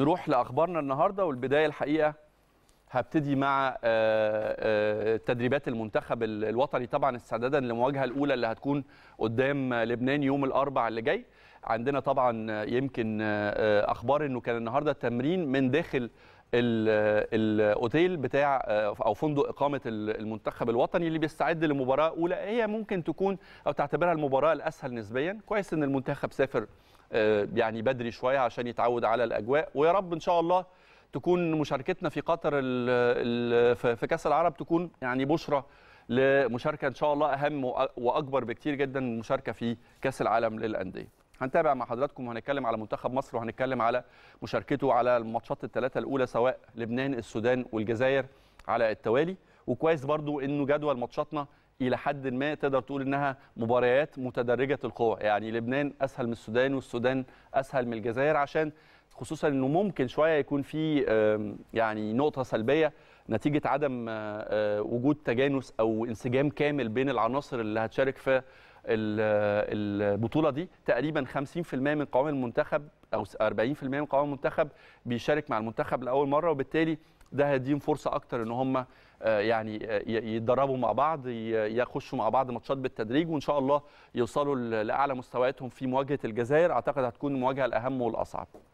نروح لاخبارنا النهارده والبدايه الحقيقه هبتدي مع آه، آه، تدريبات المنتخب الوطني طبعا استعدادا للمواجهه الاولى اللي هتكون قدام لبنان يوم الاربعاء اللي جاي عندنا طبعا يمكن آه، اخبار انه كان النهارده تمرين من داخل الاوتيل بتاع آه، او فندق اقامه المنتخب الوطني اللي بيستعد لمباراه اولى هي ممكن تكون او تعتبرها المباراه الاسهل نسبيا كويس ان المنتخب سافر آه، يعني بدري شويه عشان يتعود على الاجواء ويا رب ان شاء الله تكون مشاركتنا في قطر في كاس العرب تكون يعني بشرى لمشاركه ان شاء الله اهم واكبر بكتير جدا من المشاركه في كاس العالم للانديه هنتابع مع حضراتكم وهنتكلم على منتخب مصر وهنتكلم على مشاركته على الماتشات الثلاثه الاولى سواء لبنان السودان والجزائر على التوالي وكويس برضو انه جدول ماتشاتنا الى حد ما تقدر تقول انها مباريات متدرجه القوى يعني لبنان اسهل من السودان والسودان اسهل من الجزائر عشان خصوصا انه ممكن شويه يكون في يعني نقطه سلبيه نتيجه عدم آه، آه، وجود تجانس او انسجام كامل بين العناصر اللي هتشارك في البطوله دي تقريبا 50% من قوام المنتخب او 40% من قوام المنتخب بيشارك مع المنتخب لاول مره وبالتالي ده هيديهم فرصه اكتر ان هم آه، يعني آه، يتدربوا مع بعض يخشوا مع بعض ماتشات بالتدريج وان شاء الله يوصلوا لاعلى مستوياتهم في مواجهه الجزائر اعتقد هتكون المواجهه الاهم والاصعب